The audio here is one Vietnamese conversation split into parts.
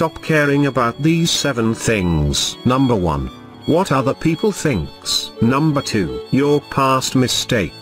stop caring about these 7 things. Number 1. What other people thinks. Number 2. Your past mistakes.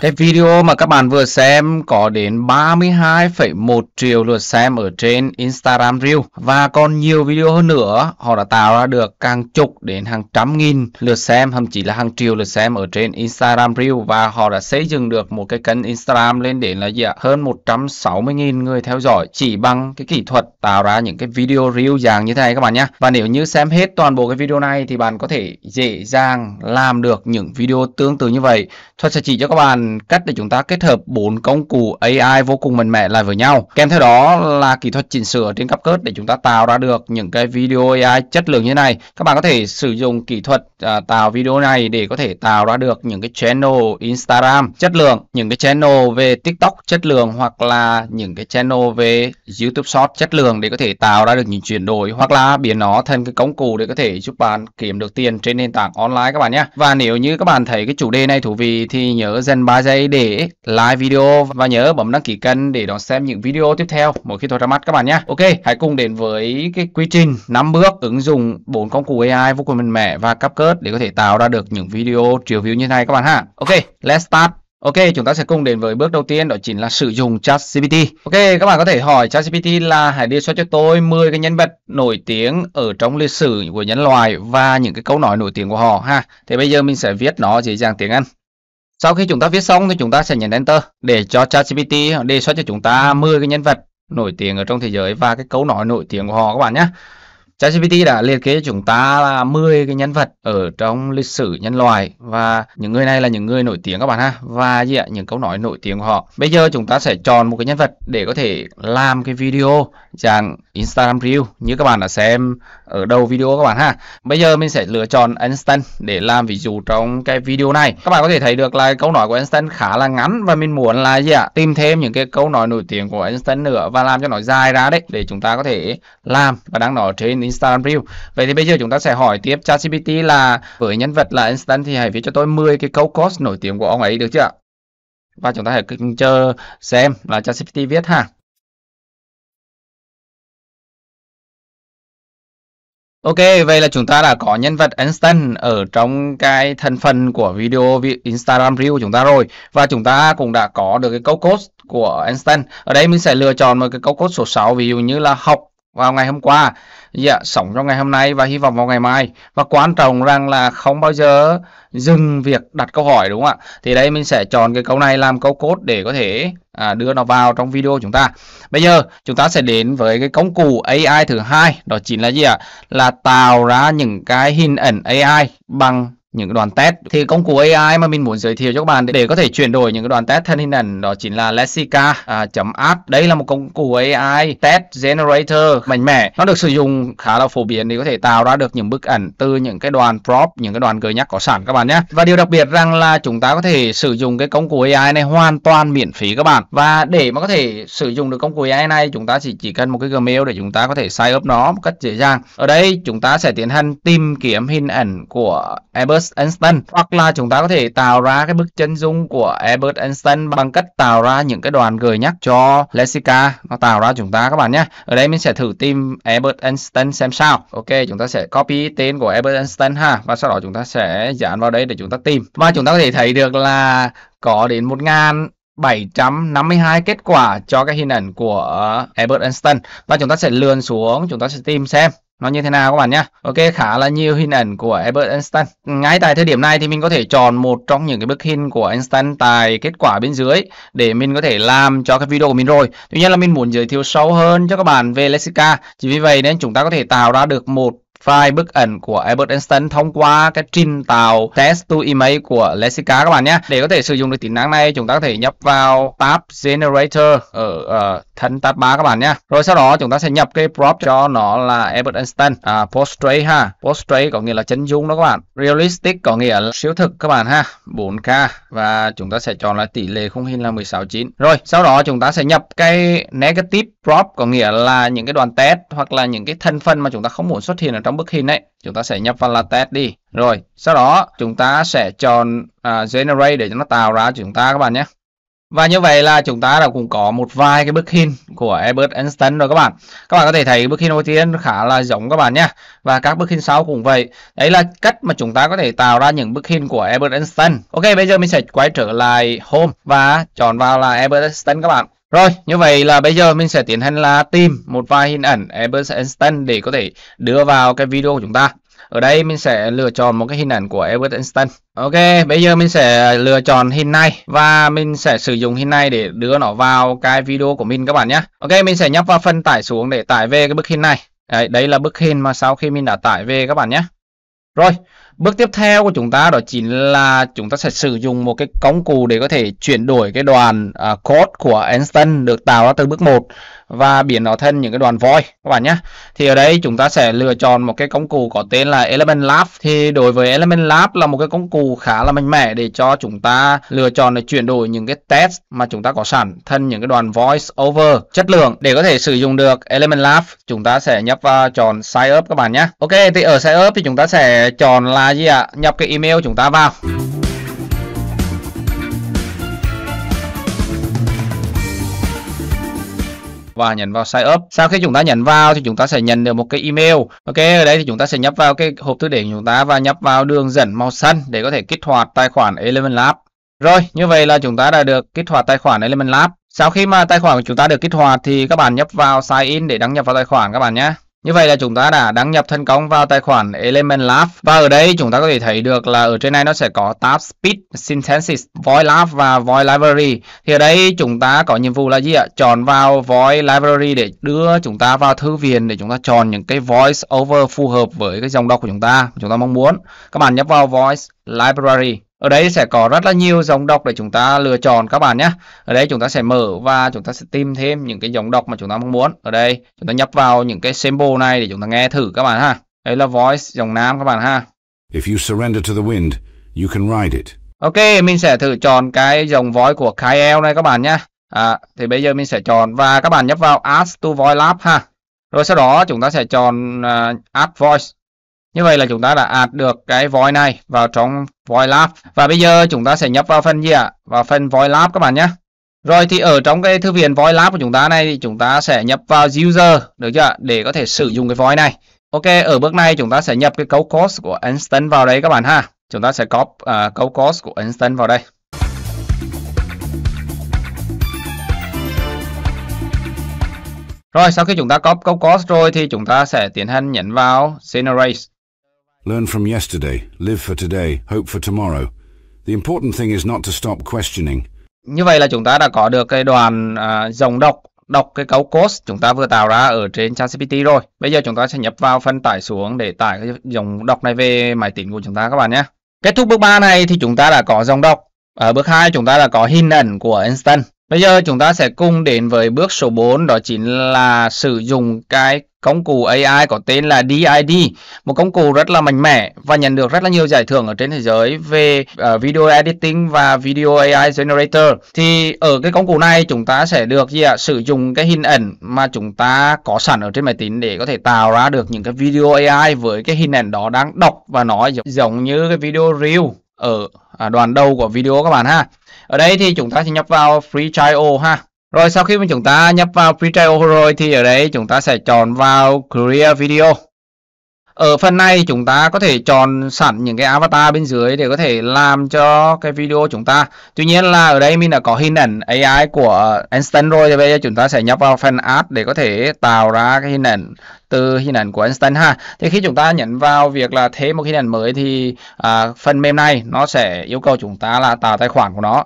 Cái video mà các bạn vừa xem có đến 32,1 triệu lượt xem ở trên Instagram Reel và còn nhiều video hơn nữa họ đã tạo ra được càng chục đến hàng trăm nghìn lượt xem thậm chí là hàng triệu lượt xem ở trên Instagram Reel và họ đã xây dựng được một cái kênh Instagram lên đến là gì ạ? Hơn 160.000 người theo dõi chỉ bằng cái kỹ thuật tạo ra những cái video Reel dạng như thế này các bạn nhé. Và nếu như xem hết toàn bộ cái video này thì bạn có thể dễ dàng làm được những video tương tự như vậy. Thuật sẽ chỉ cho các bạn cách để chúng ta kết hợp bốn công cụ AI vô cùng mạnh mẽ lại với nhau. Kèm theo đó là kỹ thuật chỉnh sửa trên CapCut để chúng ta tạo ra được những cái video AI chất lượng như này. Các bạn có thể sử dụng kỹ thuật à, tạo video này để có thể tạo ra được những cái channel Instagram chất lượng, những cái channel về TikTok chất lượng hoặc là những cái channel về YouTube Short chất lượng để có thể tạo ra được những chuyển đổi hoặc là biến nó thành cái công cụ để có thể giúp bạn kiếm được tiền trên nền tảng online các bạn nhé. Và nếu như các bạn thấy cái chủ đề này thú vị thì nhớ dành 3 giây để like video và nhớ bấm đăng ký kênh để đón xem những video tiếp theo mỗi khi tôi ra mắt các bạn nhé. Ok, hãy cùng đến với cái quy trình 5 bước ứng dụng bốn công cụ AI vô cùng mạnh mẽ và cấp cớt để có thể tạo ra được những video triệu view như này các bạn ha. Ok, let's start. Ok, chúng ta sẽ cùng đến với bước đầu tiên đó chính là sử dụng ChatGPT. Ok, các bạn có thể hỏi ChatGPT là hãy đề xuất cho tôi 10 cái nhân vật nổi tiếng ở trong lịch sử của nhân loại và những cái câu nói nổi tiếng của họ ha. Thì bây giờ mình sẽ viết nó dễ dàng tiếng Anh. Sau khi chúng ta viết xong thì chúng ta sẽ nhấn Enter để cho ChatGPT đề xuất cho chúng ta 10 cái nhân vật nổi tiếng ở trong thế giới và cái câu nói nổi tiếng của họ các bạn nhé. ChatGPT đã liệt kê chúng ta là 10 cái nhân vật ở trong lịch sử nhân loại và những người này là những người nổi tiếng các bạn ha và gì ạ những câu nói nổi tiếng của họ. Bây giờ chúng ta sẽ chọn một cái nhân vật để có thể làm cái video dạng Instagram reel như các bạn đã xem ở đầu video các bạn ha. Bây giờ mình sẽ lựa chọn Einstein để làm ví dụ trong cái video này. Các bạn có thể thấy được là câu nói của Einstein khá là ngắn và mình muốn là gì ạ tìm thêm những cái câu nói nổi tiếng của Einstein nữa và làm cho nó dài ra đấy để chúng ta có thể làm và đăng nó trên Instagram Reel. Vậy thì bây giờ chúng ta sẽ hỏi tiếp ChatGPT là với nhân vật là Einstein thì hãy viết cho tôi 10 cái câu code nổi tiếng của ông ấy được chưa ạ? Và chúng ta hãy chờ xem là ChatGPT viết ha. Ok, vậy là chúng ta đã có nhân vật Einstein ở trong cái thành phần của video Instagram Reel của chúng ta rồi Và chúng ta cũng đã có được cái câu code của Einstein Ở đây mình sẽ lựa chọn một cái câu code số 6 Ví dụ như là học vào ngày hôm qua dạ sống trong ngày hôm nay và hy vọng vào ngày mai và quan trọng rằng là không bao giờ dừng việc đặt câu hỏi đúng không ạ thì đây mình sẽ chọn cái câu này làm câu cốt để có thể à, đưa nó vào trong video chúng ta bây giờ chúng ta sẽ đến với cái công cụ AI thứ hai đó chính là gì ạ là tạo ra những cái hình ảnh AI bằng những cái đoạn test thì công cụ AI mà mình muốn giới thiệu cho các bạn để, để có thể chuyển đổi những cái đoạn test thân hình ảnh đó chính là Lessica à, chấm app đây là một công cụ AI test generator mạnh mẽ nó được sử dụng khá là phổ biến để có thể tạo ra được những bức ảnh từ những cái đoàn prop những cái đoàn gợi nhắc có sẵn các bạn nhé và điều đặc biệt rằng là chúng ta có thể sử dụng cái công cụ AI này hoàn toàn miễn phí các bạn và để mà có thể sử dụng được công cụ AI này chúng ta chỉ chỉ cần một cái Gmail để chúng ta có thể sign up nó một cách dễ dàng ở đây chúng ta sẽ tiến hành tìm kiếm hình ảnh của Airbus Albert Einstein hoặc là chúng ta có thể tạo ra cái bức chân dung của Albert Einstein bằng cách tạo ra những cái đoàn gửi nhắc cho Lessica nó tạo ra chúng ta các bạn nhé ở đây mình sẽ thử tìm Albert Einstein xem sao ok chúng ta sẽ copy tên của Albert Einstein ha và sau đó chúng ta sẽ dán vào đây để chúng ta tìm và chúng ta có thể thấy được là có đến 1.000 752 kết quả cho cái hình ảnh của Albert Einstein và chúng ta sẽ lườn xuống chúng ta sẽ tìm xem nó như thế nào các bạn nhé Ok khá là nhiều hình ảnh của Albert Einstein ngay tại thời điểm này thì mình có thể chọn một trong những cái bức hình của Einstein tại kết quả bên dưới để mình có thể làm cho cái video của mình rồi tuy nhiên là mình muốn giới thiệu sâu hơn cho các bạn về Lexica chỉ vì vậy nên chúng ta có thể tạo ra được một file bức ảnh của Albert Einstein thông qua cái trình tạo test to image của Lessica các bạn nhé. Để có thể sử dụng được tính năng này, chúng ta có thể nhập vào tab generator ở uh, thân tab 3 các bạn nhé. Rồi sau đó chúng ta sẽ nhập cái prop cho nó là Albert Einstein à, portrait ha. Portrait có nghĩa là chân dung đó các bạn. Realistic có nghĩa là siêu thực các bạn ha. 4K và chúng ta sẽ chọn là tỷ lệ khung hình là 16:9. Rồi, sau đó chúng ta sẽ nhập cái negative prop có nghĩa là những cái đoàn test hoặc là những cái thân phần mà chúng ta không muốn xuất hiện ở trong trong bức hình ấy chúng ta sẽ nhập vào là test đi rồi sau đó chúng ta sẽ chọn uh, generate để cho nó tạo ra cho chúng ta các bạn nhé và như vậy là chúng ta đã cũng có một vài cái bức hình của Albert Einstein rồi các bạn. Các bạn có thể thấy bức hình đầu tiên khá là giống các bạn nhé. Và các bức hình sau cũng vậy. Đấy là cách mà chúng ta có thể tạo ra những bức hình của Albert Einstein. Ok, bây giờ mình sẽ quay trở lại Home và chọn vào là Albert Einstein các bạn. Rồi, như vậy là bây giờ mình sẽ tiến hành là tìm một vài hình ảnh Albert Einstein để có thể đưa vào cái video của chúng ta. Ở đây mình sẽ lựa chọn một cái hình ảnh của Albert Einstein. Ok, bây giờ mình sẽ lựa chọn hình này và mình sẽ sử dụng hình này để đưa nó vào cái video của mình các bạn nhé. Ok, mình sẽ nhấp vào phần tải xuống để tải về cái bức hình này. Đấy, đây là bức hình mà sau khi mình đã tải về các bạn nhé. Rồi, Bước tiếp theo của chúng ta đó chính là chúng ta sẽ sử dụng một cái công cụ để có thể chuyển đổi cái đoàn uh, à, code của Einstein được tạo ra từ bước 1 và biến nó thành những cái đoàn void các bạn nhé thì ở đây chúng ta sẽ lựa chọn một cái công cụ có tên là Element Lab thì đối với Element Lab là một cái công cụ khá là mạnh mẽ để cho chúng ta lựa chọn để chuyển đổi những cái test mà chúng ta có sẵn thân những cái đoàn voice over chất lượng để có thể sử dụng được Element Lab chúng ta sẽ nhập vào chọn sign up các bạn nhé ok thì ở sign up thì chúng ta sẽ chọn là gì ạ nhập cái email chúng ta vào và nhấn vào sign up sau khi chúng ta nhấn vào thì chúng ta sẽ nhận được một cái email ok ở đây thì chúng ta sẽ nhấp vào cái hộp thư điện chúng ta và nhấp vào đường dẫn màu xanh để có thể kích hoạt tài khoản Element Lab rồi như vậy là chúng ta đã được kích hoạt tài khoản Element Lab sau khi mà tài khoản của chúng ta được kích hoạt thì các bạn nhấp vào sign in để đăng nhập vào tài khoản các bạn nhé như vậy là chúng ta đã đăng nhập thành công vào tài khoản Element Lab và ở đây chúng ta có thể thấy được là ở trên này nó sẽ có tab Speed, Synthesis, Void Lab và Void Library. Thì ở đây chúng ta có nhiệm vụ là gì ạ? Chọn vào Void Library để đưa chúng ta vào thư viện để chúng ta chọn những cái voice over phù hợp với cái dòng đọc của chúng ta, chúng ta mong muốn. Các bạn nhấp vào Voice Library ở đây sẽ có rất là nhiều dòng đọc để chúng ta lựa chọn các bạn nhé ở đây chúng ta sẽ mở và chúng ta sẽ tìm thêm những cái dòng đọc mà chúng ta mong muốn ở đây chúng ta nhấp vào những cái symbol này để chúng ta nghe thử các bạn ha đây là voice dòng nam các bạn ha If you surrender to the wind, you can ride it. Ok, mình sẽ thử chọn cái dòng voice của Kyle này các bạn nhé. À, thì bây giờ mình sẽ chọn và các bạn nhấp vào Add to Voice Lab ha. Rồi sau đó chúng ta sẽ chọn uh, Add Voice. Như vậy là chúng ta đã ạt được cái void này vào trong void lab. Và bây giờ chúng ta sẽ nhập vào phần gì ạ? Vào phần void lab các bạn nhé. Rồi thì ở trong cái thư viện void lab của chúng ta này thì chúng ta sẽ nhập vào user được chưa để có thể sử dụng cái void này. Ok, ở bước này chúng ta sẽ nhập cái cấu cost của instant vào đây các bạn ha. Chúng ta sẽ copy uh, cấu cost của instant vào đây. Rồi sau khi chúng ta copy cấu cost rồi thì chúng ta sẽ tiến hành nhấn vào generate. Learn from yesterday, live for today, hope for tomorrow. The important thing is not to stop questioning. Như vậy là chúng ta đã có được cái đoàn uh, à, dòng đọc đọc cái cấu code chúng ta vừa tạo ra ở trên ChatGPT rồi. Bây giờ chúng ta sẽ nhập vào phần tải xuống để tải cái dòng đọc này về máy tính của chúng ta các bạn nhé. Kết thúc bước 3 này thì chúng ta đã có dòng đọc. Ở bước 2 chúng ta đã có hình ảnh của Instant. Bây giờ chúng ta sẽ cùng đến với bước số 4 đó chính là sử dụng cái công cụ AI có tên là DID, một công cụ rất là mạnh mẽ và nhận được rất là nhiều giải thưởng ở trên thế giới về uh, video editing và video AI generator. Thì ở cái công cụ này chúng ta sẽ được gì ạ? Sử dụng cái hình ảnh mà chúng ta có sẵn ở trên máy tính để có thể tạo ra được những cái video AI với cái hình ảnh đó đang đọc và nói giống như cái video reel ở ờ, à, đoạn đầu của video các bạn ha ở đây thì chúng ta sẽ nhập vào free trial ha rồi sau khi mà chúng ta nhập vào free trial rồi thì ở đây chúng ta sẽ chọn vào create video ở ờ, phần này chúng ta có thể chọn sẵn những cái avatar bên dưới để có thể làm cho cái video chúng ta tuy nhiên là ở đây mình đã có hình ảnh AI của Einstein rồi thì bây giờ chúng ta sẽ nhập vào phần art để có thể tạo ra cái hình ảnh từ hình ảnh của Einstein ha thì khi chúng ta nhấn vào việc là thêm một hình ảnh mới thì à, phần mềm này nó sẽ yêu cầu chúng ta là tạo tài khoản của nó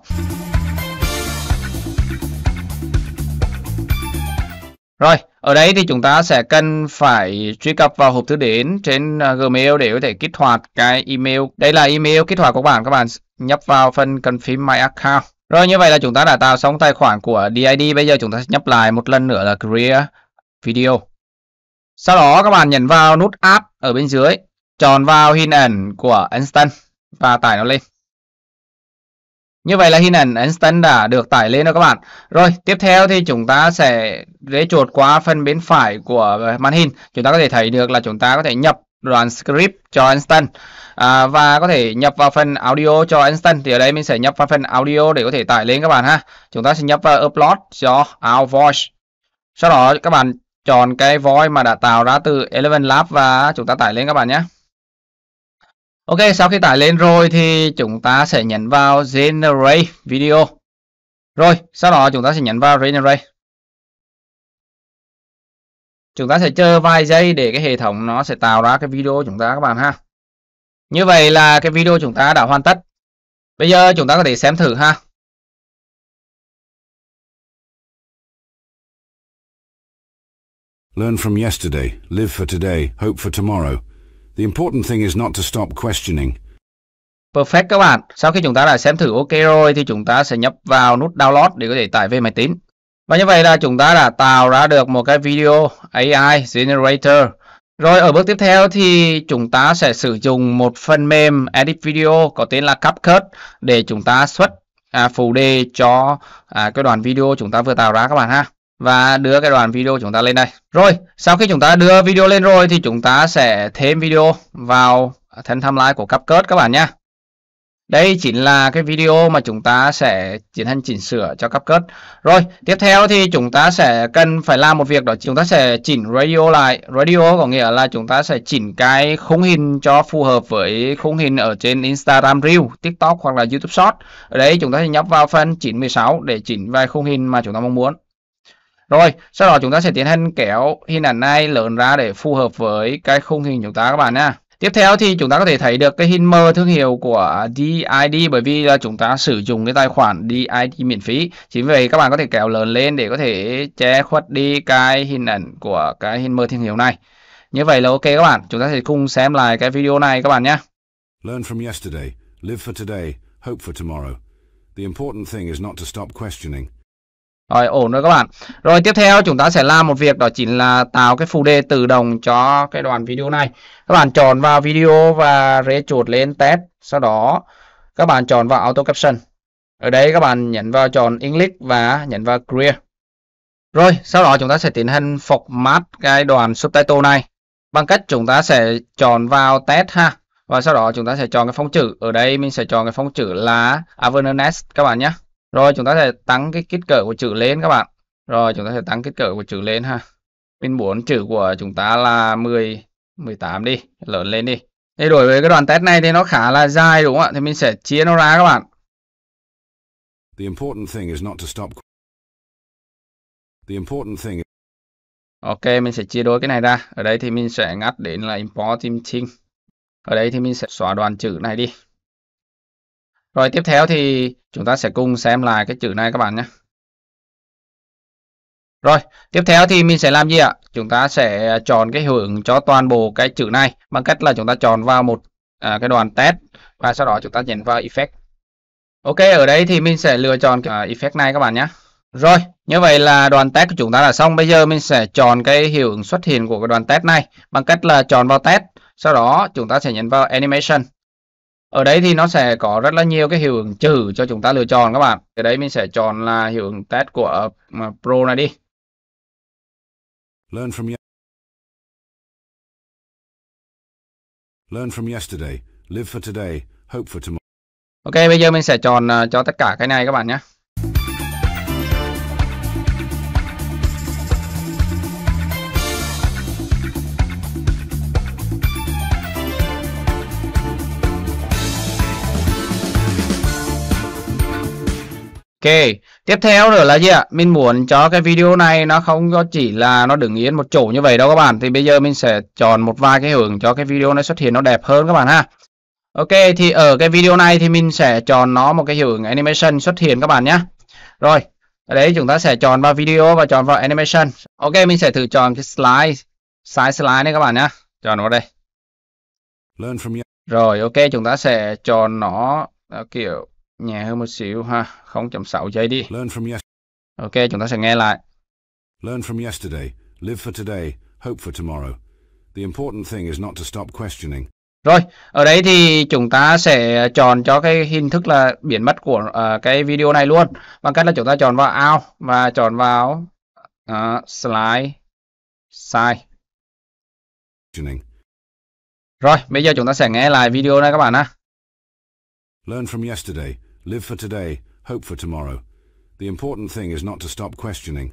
rồi ở đây thì chúng ta sẽ cần phải truy cập vào hộp thư đến trên à, Gmail để có thể kích hoạt cái email. Đây là email kích hoạt của bạn. Các bạn nhấp vào phần cần phím My Account. Rồi như vậy là chúng ta đã tạo xong tài khoản của DID. Bây giờ chúng ta sẽ nhấp lại một lần nữa là Create Video. Sau đó các bạn nhấn vào nút App ở bên dưới. Chọn vào hình ảnh của Instant và tải nó lên. Như vậy là hình ảnh Einstein đã được tải lên rồi các bạn. Rồi, tiếp theo thì chúng ta sẽ rẽ chuột qua phần bên phải của màn hình. Chúng ta có thể thấy được là chúng ta có thể nhập đoạn script cho Einstein à, và có thể nhập vào phần audio cho Einstein. Thì ở đây mình sẽ nhập vào phần audio để có thể tải lên các bạn ha. Chúng ta sẽ nhập vào upload cho our voice. Sau đó các bạn chọn cái voice mà đã tạo ra từ Eleven Lab và chúng ta tải lên các bạn nhé. Ok, sau khi tải lên rồi thì chúng ta sẽ nhấn vào Generate Video. Rồi, sau đó chúng ta sẽ nhấn vào Generate. Chúng ta sẽ chờ vài giây để cái hệ thống nó sẽ tạo ra cái video chúng ta các bạn ha. Như vậy là cái video chúng ta đã hoàn tất. Bây giờ chúng ta có thể xem thử ha. Learn from yesterday, live for today, hope for tomorrow. The important thing is not to stop questioning. Perfect các bạn. Sau khi chúng ta đã xem thử OK rồi thì chúng ta sẽ nhấp vào nút download để có thể tải về máy tính. Và như vậy là chúng ta đã tạo ra được một cái video AI Generator. Rồi ở bước tiếp theo thì chúng ta sẽ sử dụng một phần mềm edit video có tên là CapCut để chúng ta xuất à, phụ đề cho à, cái đoạn video chúng ta vừa tạo ra các bạn ha và đưa cái đoạn video chúng ta lên đây. Rồi, sau khi chúng ta đưa video lên rồi thì chúng ta sẽ thêm video vào thân timeline của CapCut các bạn nhé. Đây chính là cái video mà chúng ta sẽ tiến hành chỉnh sửa cho CapCut. Rồi, tiếp theo thì chúng ta sẽ cần phải làm một việc đó. Chúng ta sẽ chỉnh radio lại. Radio có nghĩa là chúng ta sẽ chỉnh cái khung hình cho phù hợp với khung hình ở trên Instagram Reel, TikTok hoặc là YouTube Short. Ở đây chúng ta sẽ nhấp vào phần chỉnh 916 để chỉnh vài khung hình mà chúng ta mong muốn. Rồi, sau đó chúng ta sẽ tiến hành kéo hình ảnh này lớn ra để phù hợp với cái khung hình chúng ta các bạn nha. Tiếp theo thì chúng ta có thể thấy được cái hình mờ thương hiệu của DID bởi vì là chúng ta sử dụng cái tài khoản DID miễn phí. Chính vì vậy các bạn có thể kéo lớn lên để có thể che khuất đi cái hình ảnh của cái hình mờ thương hiệu này. Như vậy là ok các bạn, chúng ta sẽ cùng xem lại cái video này các bạn nhé. Learn from yesterday, live for today, hope for tomorrow. The important thing is not to stop questioning. Rồi ổn rồi các bạn Rồi tiếp theo chúng ta sẽ làm một việc đó chính là tạo cái phụ đề tự động cho cái đoạn video này Các bạn chọn vào video và rê chuột lên test Sau đó các bạn chọn vào auto caption Ở đây các bạn nhấn vào chọn English và nhấn vào Clear Rồi sau đó chúng ta sẽ tiến hành format cái đoạn subtitle này Bằng cách chúng ta sẽ chọn vào test ha Và sau đó chúng ta sẽ chọn cái phông chữ Ở đây mình sẽ chọn cái phông chữ là Averness các bạn nhé rồi chúng ta sẽ tăng cái kích cỡ của chữ lên các bạn. Rồi chúng ta sẽ tăng kích cỡ của chữ lên ha. Mình muốn chữ của chúng ta là 10 18 đi, lớn lên đi. Đây đối với cái đoạn test này thì nó khá là dài đúng không ạ? Thì mình sẽ chia nó ra các bạn. The important thing is not to stop. The important thing Ok, mình sẽ chia đôi cái này ra. Ở đây thì mình sẽ ngắt đến là import team. Ở đây thì mình sẽ xóa đoạn chữ này đi. Rồi tiếp theo thì chúng ta sẽ cùng xem lại cái chữ này các bạn nhé. Rồi, tiếp theo thì mình sẽ làm gì ạ? Chúng ta sẽ chọn cái hiệu ứng cho toàn bộ cái chữ này bằng cách là chúng ta chọn vào một à, cái đoàn test và sau đó chúng ta nhấn vào effect. Ok, ở đây thì mình sẽ lựa chọn cái à, effect này các bạn nhé. Rồi, như vậy là đoàn test của chúng ta là xong. Bây giờ mình sẽ chọn cái hiệu ứng xuất hiện của cái đoàn test này bằng cách là chọn vào test. Sau đó chúng ta sẽ nhấn vào animation ở đấy thì nó sẽ có rất là nhiều cái hiệu ứng trừ cho chúng ta lựa chọn các bạn ở đây mình sẽ chọn là hiệu ứng test của pro này đi Learn from, Learn from yesterday, live for today, hope for tomorrow. Ok, bây giờ mình sẽ chọn à, cho tất cả cái này các bạn nhé. Ok, tiếp theo nữa là gì ạ? Mình muốn cho cái video này nó không có chỉ là nó đứng yên một chỗ như vậy đâu các bạn. Thì bây giờ mình sẽ chọn một vài cái hướng cho cái video này xuất hiện nó đẹp hơn các bạn ha. Ok, thì ở cái video này thì mình sẽ chọn nó một cái hiệu ứng animation xuất hiện các bạn nhé. Rồi, ở đấy chúng ta sẽ chọn vào video và chọn vào animation. Ok, mình sẽ thử chọn cái slide, size slide này các bạn nhé. Chọn vào đây. Rồi, ok, chúng ta sẽ chọn nó ờ, kiểu nhẹ hơn một xíu ha không 0.6 giây đi Learn from ok chúng ta sẽ nghe lại Learn from yesterday, live for today, hope for tomorrow. The important thing is not to stop questioning. Rồi, ở đây thì chúng ta sẽ chọn cho cái hình thức là biến mất của uh, cái video này luôn. Bằng cách là chúng ta chọn vào out và chọn vào uh, slide size. Rồi, bây giờ chúng ta sẽ nghe lại video này các bạn ha. Learn from yesterday, Live for today, hope for tomorrow. The important thing is not to stop questioning.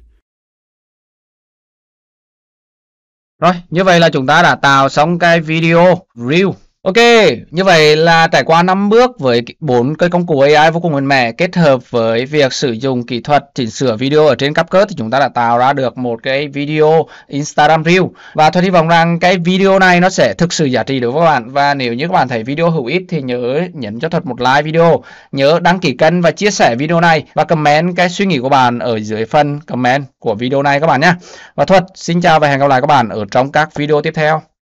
Rồi, như vậy là chúng ta đã tạo xong cái video reel Ok, như vậy là trải qua 5 bước với bốn cái công cụ AI vô cùng mạnh mẽ kết hợp với việc sử dụng kỹ thuật chỉnh sửa video ở trên CapCut thì chúng ta đã tạo ra được một cái video Instagram Reel và tôi hy vọng rằng cái video này nó sẽ thực sự giá trị đối với các bạn và nếu như các bạn thấy video hữu ích thì nhớ nhấn cho thuật một like video, nhớ đăng ký kênh và chia sẻ video này và comment cái suy nghĩ của bạn ở dưới phần comment của video này các bạn nhé. Và Thuật xin chào và hẹn gặp lại các bạn ở trong các video tiếp theo.